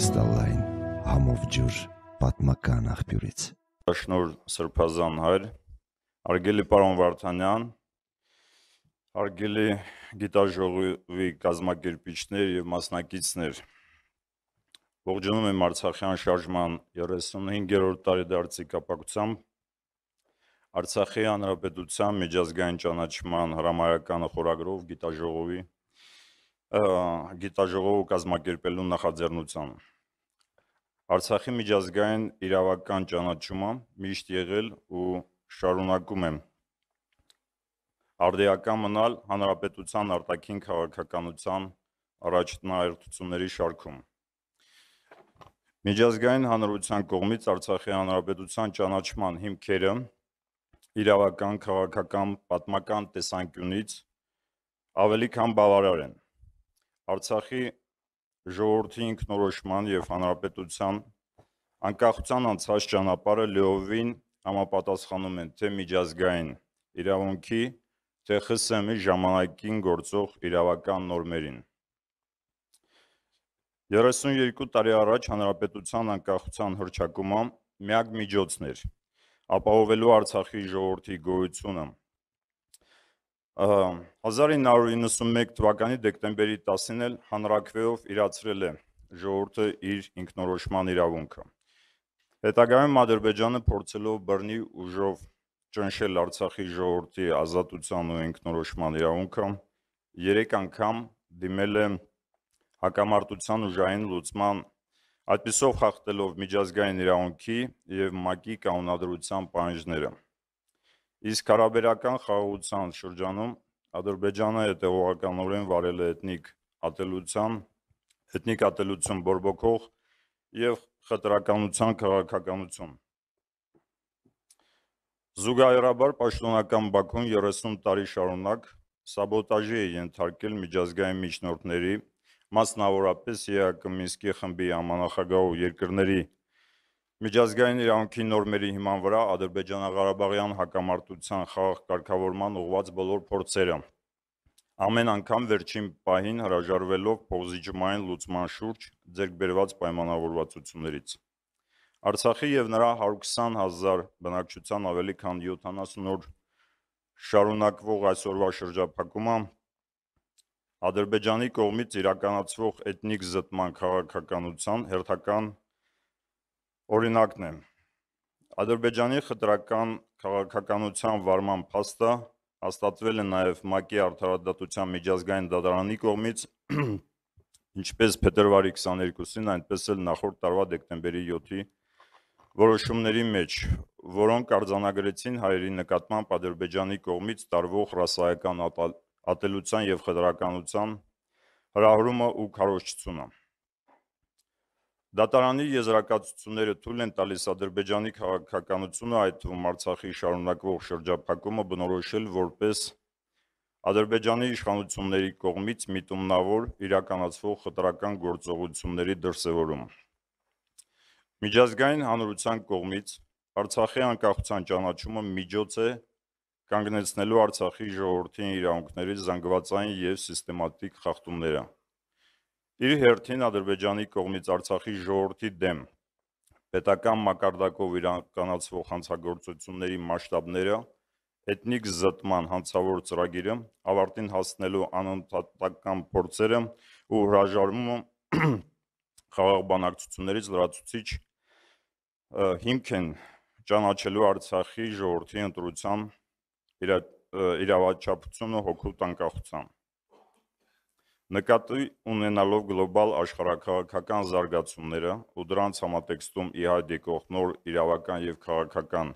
կրիստալային համով ջուր պատմական աղբյուրից։ Շնոր Սրբազան հայր, արգելի պարոն Վարդանյան, արգելի գիտաժողովի կազմակերպիչներ եւ մասնակիցներ։ Ողջունում եմ Արցախյան շարժման 35-րդ տարեդարձի կապակցությամբ Արցախի հանրապետության միջազգային ճանաչման հրամայական խորագրով գիտաժողովի գիտաժողովը կազմակերպելու նախաձեռնությանը։ Արցախի միջազգային իրավական ճանաչումը միշտ եղել ու շարունակում է արդեական մնալ հանրապետության արտաքին քաղաքականության առաջնահերթությունների շարքում։ Միջազգային հանրության կողմից Արցախի հանրապետության ճանաչման հիմքերը իրավական, քաղաքական, պատմական տեսանկյունից ավելի քան բավարար են։ Արցախի ժողովրդի ինքնորոշման եւ հանրապետության անկախության անցած ճանապարհը լեովին համապատասխանում են թե միջազգային իրավունքի, թե ԽՍՀՄ-ի ժամանակին գործող իրավական նորմերին։ 32 տարի առաջ հանրապետության անկախության հռչակումը միակ միջոցն էր ապահովելու Արցախի ժողովրդի գոյությունը 1991 թվականի դեկտեմբերի 10-ին էլ հանրակրվեով իրացրել է ժողովուրդը իր ինքնորոշման իրավունքը։ Հետագայում Ադրբեջանը փորձելով բռնի ուժով ճնշել Արցախի ժողովրդի ազատության ու ինքնորոշման իրավունքը, 3 անգամ դիմել է հակամարտության ուժային լուծման այդպիսով խախտելով միջազգային իրավունքի եւ ՄԱԿ-ի կանոնադրության պահանջները։ Իսկ հարաբերական խաղաղության շրջանում Ադրբեջանը հետևողականորեն վարել է էթնիկ ատելության, էթնիկ ատելություն բորբոքող եւ խտրականության քաղաքականություն։ Զուգահեռաբար պաշտոնական Բաքուն 30 տարի շարունակ սաբոտաժի է ենթարկել միջազգային միջնորդների, մասնավորապես ԵԱԿ Մինսկի խմբի ամանախագահ երկրների Միջազգային իրանքի նորմերի հիման վրա Ադրբեջանա-Ղարաբաղյան հակամարտության խաղաղ կարգավորման ուղված բոլոր փորձերը ամեն անգամ վերջին պահին հրաժարվելով փոխզիջումային լուծման շուրջ ձեռք բերված պայմանավորվածություններից։ Արցախի եւ նրա 120.000 բնակչության ավելի քան 70 օր շարունակվող այսօրվա շրջափակումը Ադրբեջանի կողմից իրականացվող էթնիկ զտման քաղաքականության հերթական օրինակն է Ադրբեջանի խտրական քաղաքականության վարման փաստը հաստատվել է նաև ՄԱԿ-ի արդարադատության միջազգային դատարանի կողմից ինչպես փետրվարի 22-ին, այնպես էլ նախորդ տարվա դեկտեմբերի 7-ի որոշումների մեջ, որոնք արձանագրեցին հայերի նկատմամբ Ադրբեջանի կողմից տարվող ռասայական ատելության եւ խտրականության հրահրումը ու քարոշչությունը։ Դատարանի եզրակացությունները թույլ են տալիս Ադրբեջանի քաղաքականությունը, այդ թվում Արցախի շարունակվող շրջափակումը բնորոշել որպես Ադրբեջանի իշխանությունների կողմից միտումնավոր իրականացվող խտրական գործողությունների դրսևորում։ Միջազգային հանրության կողմից Արցախի անկախության ճանաչումը միջոց է կանգնեցնելու Արցախի ժողովրդի իրավունքների զանգվածային եւ սիստեմատիկ խախտումները իր հերթին Ադրբեջանի կողմից Արցախի ժողովրդի դեմ պետական մակարդակով իրականացվող հանցագործությունների մասշտաբները, էթնիկ զտման հանցավոր ծրագիրը, ավարտին հասնելու անընդհատական փորձերը ու հրաժարումը խաղաղ բանակցություններից լրացուցիչ հիմք են ճանաչելու Արցախի ժողովրդի ընտրության իր իրավաչափությունը հոգու տանկախությամբ Նկատի ունենալով գլոբալ աշխարհակաղակական զարգացումները ու դրանց համատեքստում իհայտ եկող նոր իրավական եւ քաղաքական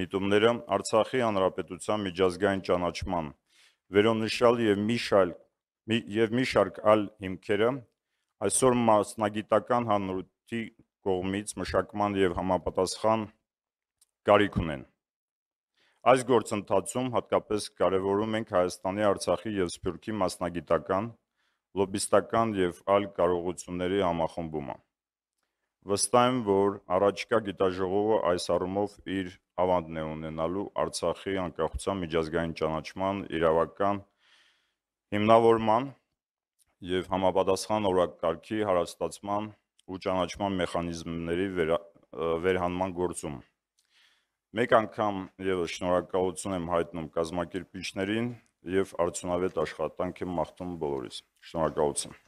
միտումները Արցախի հանրապետության միջազգային ճանաչման վերոնշյալ եւ մի շարք եւ մի շարք այլ հիմքերը այսօր մասնագիտական հանրույթի կողմից մշակման եւ համապատասխան կարիք ունեն։ Այս գործընթացում հատկապես կարևորում ենք Հայաստանի, Արցախի եւ Սփյուռքի մասնագիտական, լոբիստական եւ այլ կարողությունների համախմբումը։ Վստահ եմ, որ առաջկա գիտաժողովը այս առումով իր ավանդն է ունենալու Արցախի անկախության միջազգային ճանաչման իրավական հիմնավորման եւ համապատասխան օրակարգի հարստացման ու ճանաչման մեխանիզմների վեր, վերհանման գործում։ վեր Մեկ անգամ եւս շնորհակալություն եմ հայտնում կազմակերպիչներին եւ արդյունավետ աշխատանք եմ մաղթում բոլորիս։ Շնորհակալություն։